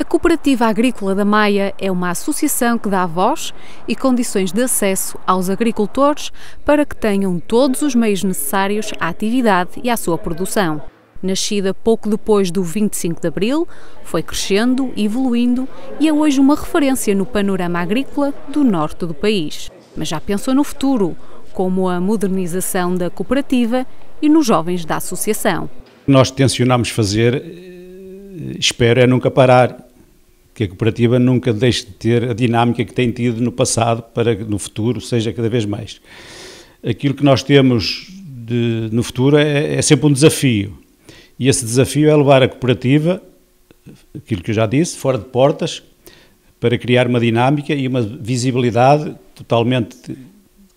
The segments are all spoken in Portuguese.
A Cooperativa Agrícola da Maia é uma associação que dá voz e condições de acesso aos agricultores para que tenham todos os meios necessários à atividade e à sua produção. Nascida pouco depois do 25 de abril, foi crescendo, evoluindo e é hoje uma referência no panorama agrícola do norte do país. Mas já pensou no futuro, como a modernização da cooperativa e nos jovens da associação. Nós tencionamos fazer, eh, espero, é nunca parar que a cooperativa nunca deixe de ter a dinâmica que tem tido no passado para que no futuro seja cada vez mais. Aquilo que nós temos de, no futuro é, é sempre um desafio. E esse desafio é levar a cooperativa, aquilo que eu já disse, fora de portas, para criar uma dinâmica e uma visibilidade totalmente,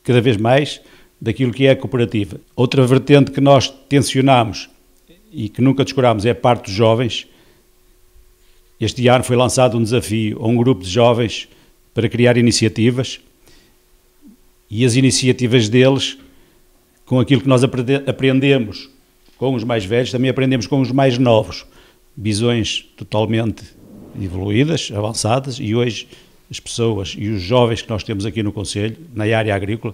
cada vez mais, daquilo que é a cooperativa. Outra vertente que nós tensionamos e que nunca descurámos é a parte dos jovens este ano foi lançado um desafio a um grupo de jovens para criar iniciativas e as iniciativas deles, com aquilo que nós aprendemos com os mais velhos, também aprendemos com os mais novos. Visões totalmente evoluídas, avançadas, e hoje as pessoas e os jovens que nós temos aqui no Conselho, na área agrícola,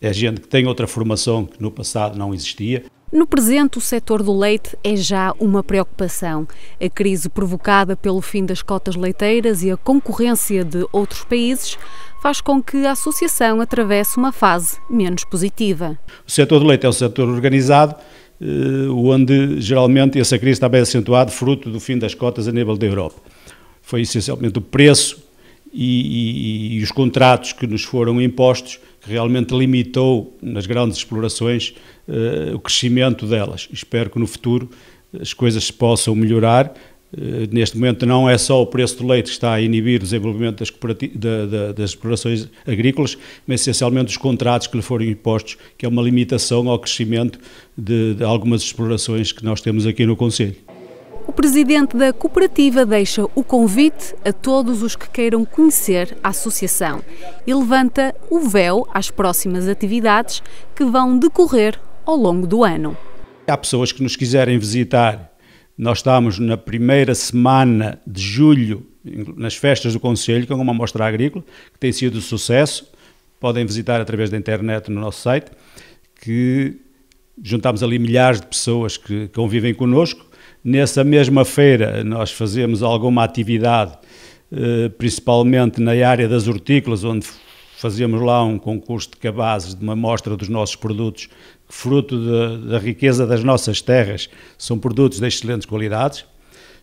é gente que tem outra formação que no passado não existia. No presente, o setor do leite é já uma preocupação. A crise provocada pelo fim das cotas leiteiras e a concorrência de outros países faz com que a associação atravesse uma fase menos positiva. O setor do leite é um setor organizado, eh, onde geralmente essa crise está bem acentuada, fruto do fim das cotas a nível da Europa. Foi essencialmente o preço e, e, e os contratos que nos foram impostos que realmente limitou nas grandes explorações eh, o crescimento delas. Espero que no futuro as coisas se possam melhorar. Eh, neste momento não é só o preço do leite que está a inibir o desenvolvimento das, da, da, das explorações agrícolas, mas essencialmente os contratos que lhe foram impostos, que é uma limitação ao crescimento de, de algumas explorações que nós temos aqui no Conselho. O presidente da cooperativa deixa o convite a todos os que queiram conhecer a associação e levanta o véu às próximas atividades que vão decorrer ao longo do ano. Há pessoas que nos quiserem visitar. Nós estamos na primeira semana de julho, nas festas do Conselho, com uma amostra agrícola, que tem sido um sucesso. Podem visitar através da internet no nosso site, que juntamos ali milhares de pessoas que convivem connosco. Nessa mesma feira, nós fazemos alguma atividade, eh, principalmente na área das hortícolas, onde fazíamos lá um concurso de cabazes, de uma mostra dos nossos produtos, fruto de, da riqueza das nossas terras, são produtos de excelentes qualidades.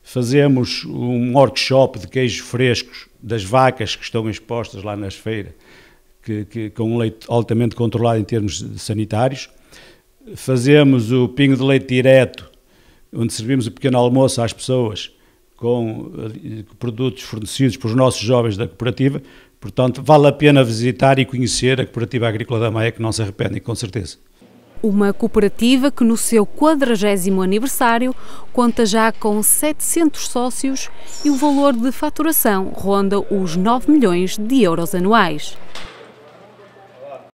Fazemos um workshop de queijos frescos das vacas que estão expostas lá nas feiras, que, que, com um leite altamente controlado em termos sanitários. Fazemos o pingo de leite direto, onde servimos o pequeno almoço às pessoas com eh, produtos fornecidos pelos nossos jovens da cooperativa. Portanto, vale a pena visitar e conhecer a Cooperativa Agrícola da Maia, que não se arrependem, com certeza. Uma cooperativa que no seu 40 aniversário conta já com 700 sócios e o valor de faturação ronda os 9 milhões de euros anuais.